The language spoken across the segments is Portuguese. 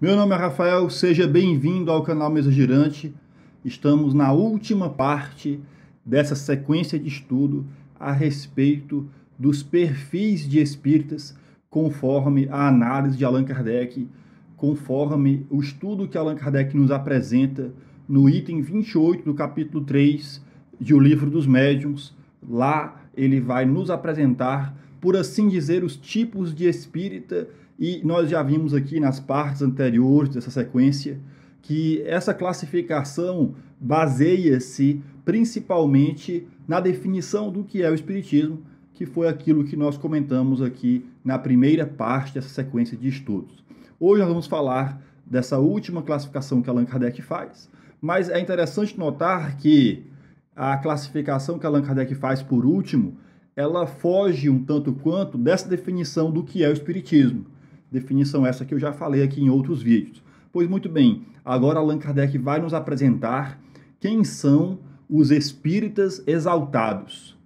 Meu nome é Rafael, seja bem-vindo ao canal Mesa Girante. Estamos na última parte dessa sequência de estudo a respeito dos perfis de espíritas, conforme a análise de Allan Kardec, conforme o estudo que Allan Kardec nos apresenta no item 28 do capítulo 3 de O Livro dos Médiuns. Lá ele vai nos apresentar por assim dizer, os tipos de espírita, e nós já vimos aqui nas partes anteriores dessa sequência que essa classificação baseia-se principalmente na definição do que é o espiritismo, que foi aquilo que nós comentamos aqui na primeira parte dessa sequência de estudos. Hoje nós vamos falar dessa última classificação que Allan Kardec faz, mas é interessante notar que a classificação que Allan Kardec faz por último ela foge um tanto quanto dessa definição do que é o espiritismo. Definição essa que eu já falei aqui em outros vídeos. Pois muito bem, agora Allan Kardec vai nos apresentar quem são os espíritas exaltados.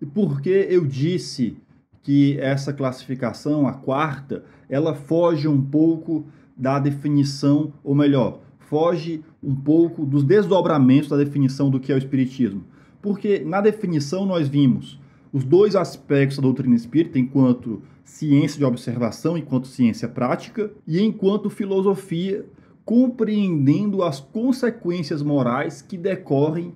E por que eu disse que essa classificação, a quarta, ela foge um pouco da definição, ou melhor, foge um pouco dos desdobramentos da definição do que é o espiritismo. Porque na definição nós vimos os dois aspectos da doutrina espírita, enquanto ciência de observação, enquanto ciência prática, e enquanto filosofia, compreendendo as consequências morais que decorrem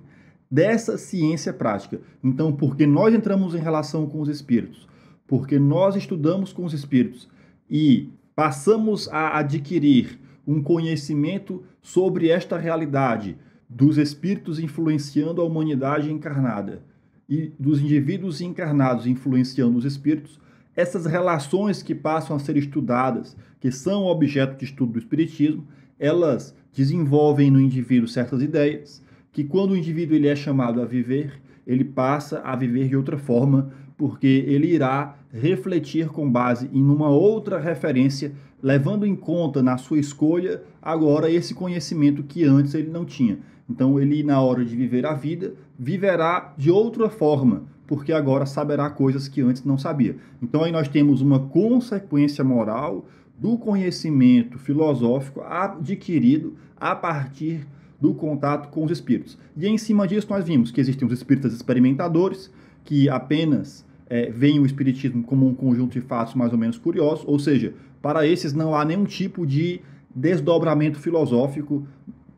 dessa ciência prática. Então, porque nós entramos em relação com os espíritos, porque nós estudamos com os espíritos e passamos a adquirir um conhecimento sobre esta realidade dos espíritos influenciando a humanidade encarnada e dos indivíduos encarnados influenciando os espíritos, essas relações que passam a ser estudadas, que são objeto de estudo do espiritismo, elas desenvolvem no indivíduo certas ideias que quando o indivíduo ele é chamado a viver, ele passa a viver de outra forma, porque ele irá refletir com base em uma outra referência levando em conta na sua escolha agora esse conhecimento que antes ele não tinha. Então ele na hora de viver a vida viverá de outra forma, porque agora saberá coisas que antes não sabia. Então aí nós temos uma consequência moral do conhecimento filosófico adquirido a partir do contato com os espíritos. E em cima disso nós vimos que existem os espíritas experimentadores que apenas é, veem o Espiritismo como um conjunto de fatos mais ou menos curiosos, ou seja, para esses não há nenhum tipo de desdobramento filosófico,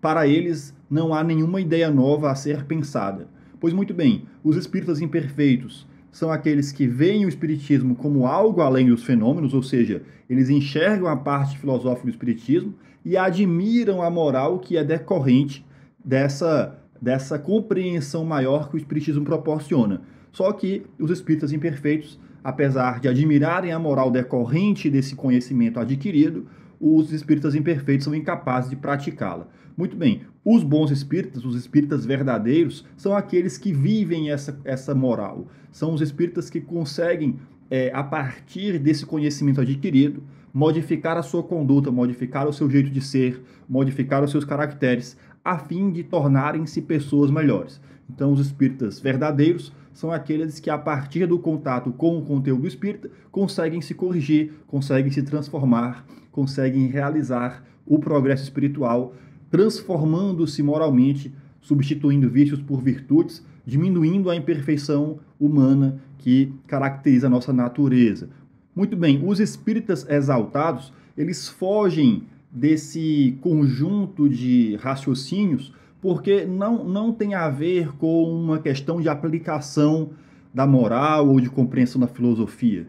para eles não há nenhuma ideia nova a ser pensada. Pois muito bem, os espíritas imperfeitos são aqueles que veem o Espiritismo como algo além dos fenômenos, ou seja, eles enxergam a parte filosófica do Espiritismo e admiram a moral que é decorrente dessa, dessa compreensão maior que o Espiritismo proporciona. Só que os espíritas imperfeitos, apesar de admirarem a moral decorrente desse conhecimento adquirido, os espíritas imperfeitos são incapazes de praticá-la. Muito bem, os bons espíritas, os espíritas verdadeiros, são aqueles que vivem essa, essa moral. São os espíritas que conseguem, é, a partir desse conhecimento adquirido, modificar a sua conduta, modificar o seu jeito de ser, modificar os seus caracteres, a fim de tornarem-se pessoas melhores. Então, os espíritas verdadeiros são aqueles que, a partir do contato com o conteúdo espírita, conseguem se corrigir, conseguem se transformar, conseguem realizar o progresso espiritual, transformando-se moralmente, substituindo vícios por virtudes, diminuindo a imperfeição humana que caracteriza a nossa natureza. Muito bem, os espíritas exaltados, eles fogem desse conjunto de raciocínios porque não, não tem a ver com uma questão de aplicação da moral ou de compreensão da filosofia.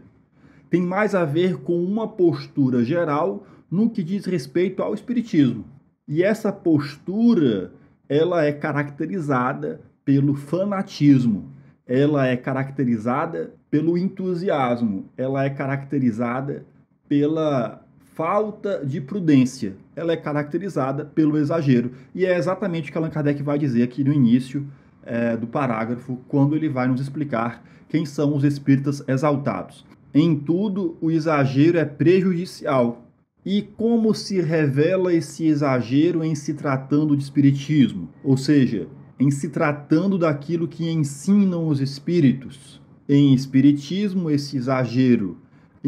Tem mais a ver com uma postura geral no que diz respeito ao espiritismo. E essa postura, ela é caracterizada pelo fanatismo, ela é caracterizada pelo entusiasmo, ela é caracterizada pela falta de prudência. Ela é caracterizada pelo exagero. E é exatamente o que Allan Kardec vai dizer aqui no início é, do parágrafo, quando ele vai nos explicar quem são os espíritas exaltados. Em tudo, o exagero é prejudicial. E como se revela esse exagero em se tratando de espiritismo? Ou seja, em se tratando daquilo que ensinam os espíritos. Em espiritismo, esse exagero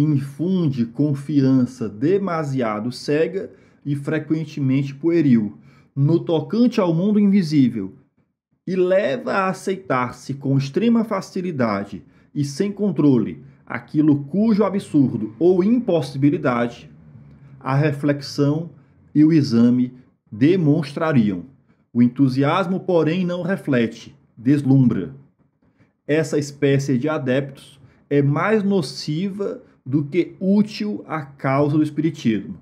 infunde confiança demasiado cega e frequentemente pueril no tocante ao mundo invisível e leva a aceitar-se com extrema facilidade e sem controle aquilo cujo absurdo ou impossibilidade a reflexão e o exame demonstrariam. O entusiasmo, porém, não reflete, deslumbra. Essa espécie de adeptos é mais nociva do que útil à causa do espiritismo.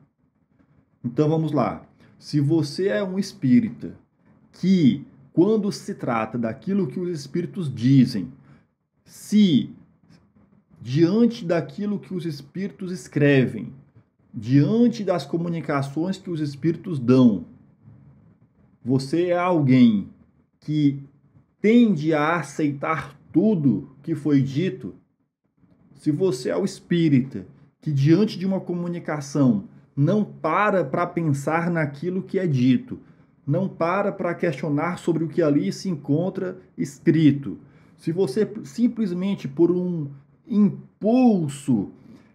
Então vamos lá. Se você é um espírita que, quando se trata daquilo que os espíritos dizem, se diante daquilo que os espíritos escrevem, diante das comunicações que os espíritos dão, você é alguém que tende a aceitar tudo que foi dito, se você é o espírita que diante de uma comunicação não para para pensar naquilo que é dito, não para para questionar sobre o que ali se encontra escrito, se você simplesmente por um impulso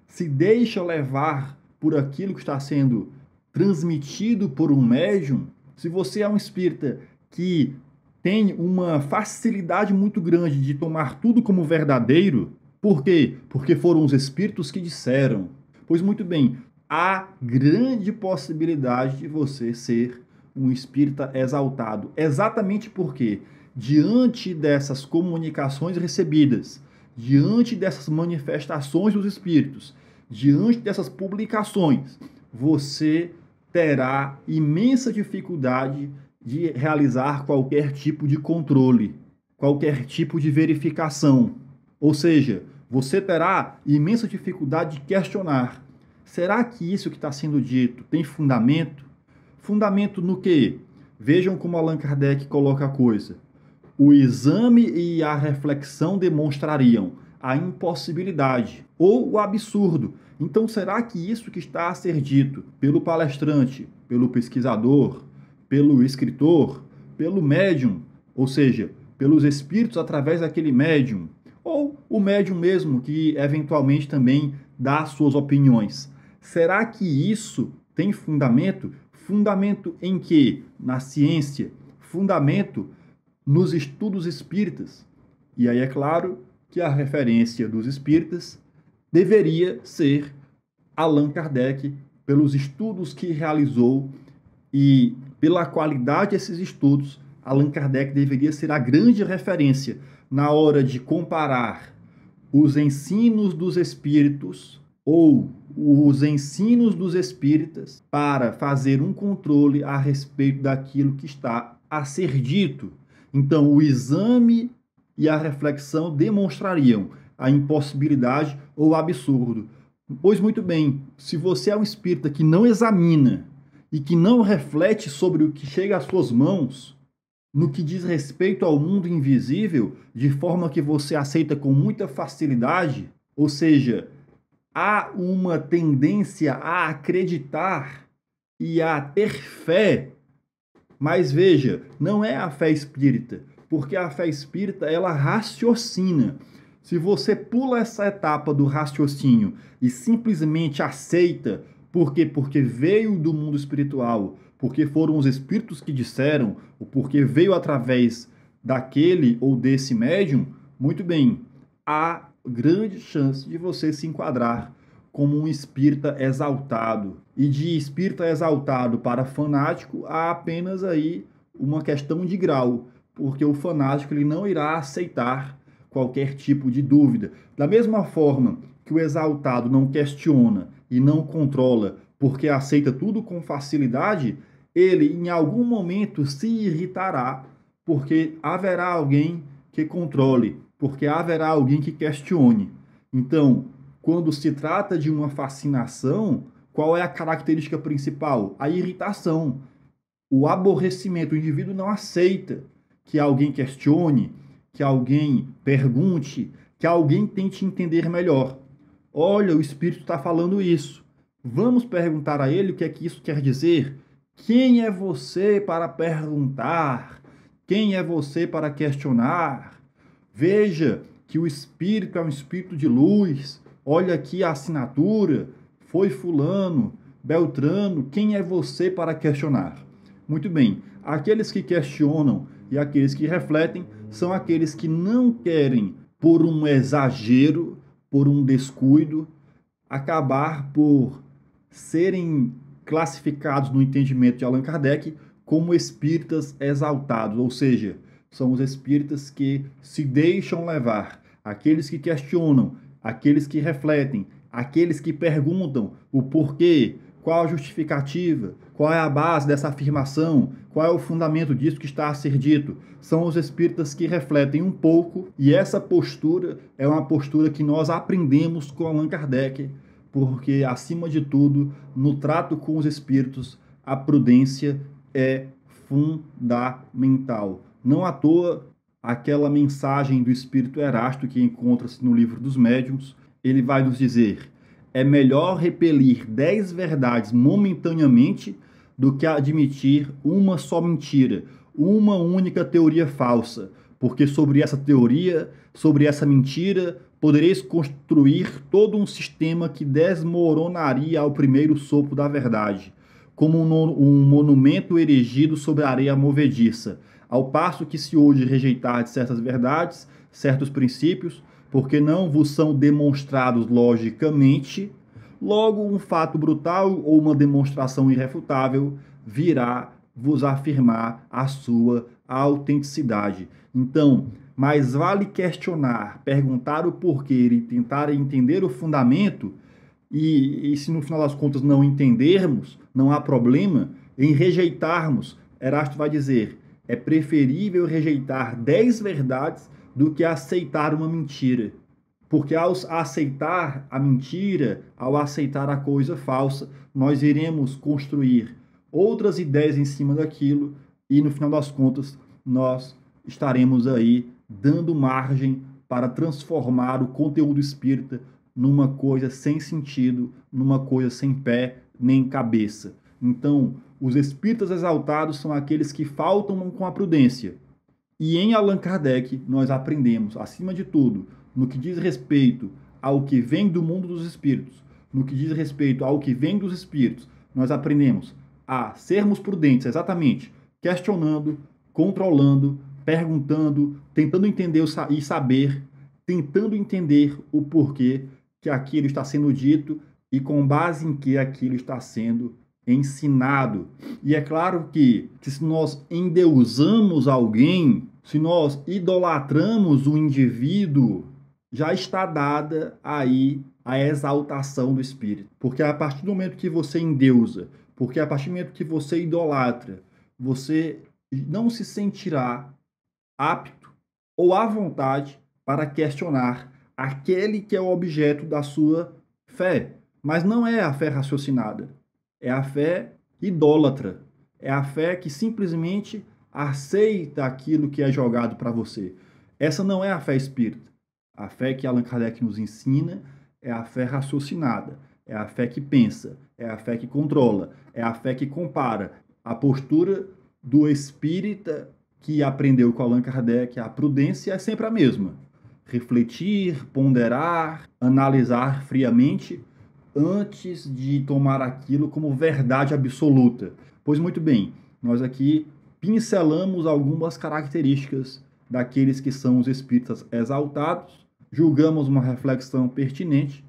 se deixa levar por aquilo que está sendo transmitido por um médium, se você é um espírita que tem uma facilidade muito grande de tomar tudo como verdadeiro, por quê? Porque foram os espíritos que disseram. Pois muito bem, há grande possibilidade de você ser um espírita exaltado. Exatamente porque, diante dessas comunicações recebidas, diante dessas manifestações dos espíritos, diante dessas publicações, você terá imensa dificuldade de realizar qualquer tipo de controle, qualquer tipo de verificação. Ou seja, você terá imensa dificuldade de questionar. Será que isso que está sendo dito tem fundamento? Fundamento no quê? Vejam como Allan Kardec coloca a coisa. O exame e a reflexão demonstrariam a impossibilidade ou o absurdo. Então, será que isso que está a ser dito pelo palestrante, pelo pesquisador, pelo escritor, pelo médium, ou seja, pelos espíritos através daquele médium, o médium mesmo que eventualmente também dá suas opiniões. Será que isso tem fundamento? Fundamento em que? Na ciência, fundamento nos estudos espíritas. E aí é claro que a referência dos espíritas deveria ser Allan Kardec, pelos estudos que realizou e pela qualidade desses estudos, Allan Kardec deveria ser a grande referência na hora de comparar os ensinos dos espíritos ou os ensinos dos espíritas para fazer um controle a respeito daquilo que está a ser dito. Então, o exame e a reflexão demonstrariam a impossibilidade ou o absurdo. Pois muito bem, se você é um espírita que não examina e que não reflete sobre o que chega às suas mãos, no que diz respeito ao mundo invisível, de forma que você aceita com muita facilidade, ou seja, há uma tendência a acreditar e a ter fé. Mas veja, não é a fé espírita, porque a fé espírita ela raciocina. Se você pula essa etapa do raciocínio e simplesmente aceita, porque porque veio do mundo espiritual, porque foram os espíritos que disseram, ou porque veio através daquele ou desse médium, muito bem, há grande chance de você se enquadrar como um espírita exaltado. E de espírita exaltado para fanático há apenas aí uma questão de grau, porque o fanático ele não irá aceitar qualquer tipo de dúvida. Da mesma forma que o exaltado não questiona e não controla, porque aceita tudo com facilidade, ele em algum momento se irritará, porque haverá alguém que controle, porque haverá alguém que questione. Então, quando se trata de uma fascinação, qual é a característica principal? A irritação, o aborrecimento. O indivíduo não aceita que alguém questione, que alguém pergunte, que alguém tente entender melhor. Olha, o Espírito está falando isso. Vamos perguntar a ele o que é que isso quer dizer? Quem é você para perguntar? Quem é você para questionar? Veja que o espírito é um espírito de luz. Olha aqui a assinatura. Foi Fulano, Beltrano. Quem é você para questionar? Muito bem, aqueles que questionam e aqueles que refletem são aqueles que não querem, por um exagero, por um descuido, acabar por serem classificados no entendimento de Allan Kardec como espíritas exaltados, ou seja, são os espíritas que se deixam levar, aqueles que questionam, aqueles que refletem, aqueles que perguntam o porquê, qual a justificativa, qual é a base dessa afirmação, qual é o fundamento disso que está a ser dito. São os espíritas que refletem um pouco, e essa postura é uma postura que nós aprendemos com Allan Kardec porque, acima de tudo, no trato com os espíritos, a prudência é fundamental. Não à toa, aquela mensagem do espírito Erasto, que encontra-se no livro dos médiums, ele vai nos dizer: é melhor repelir dez verdades momentaneamente do que admitir uma só mentira, uma única teoria falsa, porque sobre essa teoria, sobre essa mentira, podereis construir todo um sistema que desmoronaria ao primeiro sopro da verdade, como um, monumento erigido sobre a areia movediça, ao passo que se hoje rejeitar de certas verdades, certos princípios, porque não vos são demonstrados logicamente, logo um fato brutal ou uma demonstração irrefutável virá vos afirmar a sua autenticidade. Então, mas vale questionar, perguntar o porquê e tentar entender o fundamento, e, e se no final das contas não entendermos, não há problema em rejeitarmos. Erasto vai dizer: é preferível rejeitar dez verdades do que aceitar uma mentira. Porque ao aceitar a mentira, ao aceitar a coisa falsa, nós iremos construir outras ideias em cima daquilo e no final das contas nós estaremos aí dando margem para transformar o conteúdo espírita numa coisa sem sentido, numa coisa sem pé nem cabeça. Então, os espíritas exaltados são aqueles que faltam com a prudência. E em Allan Kardec, nós aprendemos, acima de tudo, no que diz respeito ao que vem do mundo dos espíritos, no que diz respeito ao que vem dos espíritos, nós aprendemos a sermos prudentes, exatamente, questionando, controlando, perguntando, tentando entender e saber, tentando entender o porquê que aquilo está sendo dito e com base em que aquilo está sendo ensinado. E é claro que, que se nós endeusamos alguém, se nós idolatramos o indivíduo, já está dada aí a exaltação do espírito. Porque a partir do momento que você endeusa, porque a partir do momento que você idolatra, você não se sentirá apto ou à vontade para questionar aquele que é o objeto da sua fé. Mas não é a fé raciocinada, é a fé idólatra, é a fé que simplesmente aceita aquilo que é jogado para você. Essa não é a fé espírita. A fé que Allan Kardec nos ensina é a fé raciocinada, é a fé que pensa, é a fé que controla, é a fé que compara a postura do espírita que aprendeu com Allan Kardec, a prudência é sempre a mesma. Refletir, ponderar, analisar friamente antes de tomar aquilo como verdade absoluta. Pois muito bem, nós aqui pincelamos algumas características daqueles que são os espíritas exaltados, julgamos uma reflexão pertinente,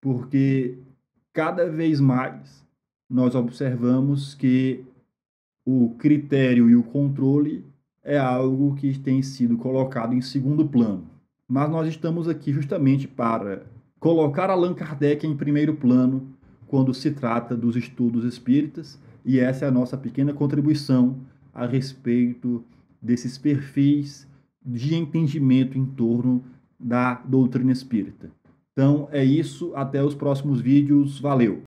porque cada vez mais nós observamos que o critério e o controle é algo que tem sido colocado em segundo plano. Mas nós estamos aqui justamente para colocar Allan Kardec em primeiro plano quando se trata dos estudos espíritas, e essa é a nossa pequena contribuição a respeito desses perfis de entendimento em torno da doutrina espírita. Então é isso, até os próximos vídeos, valeu!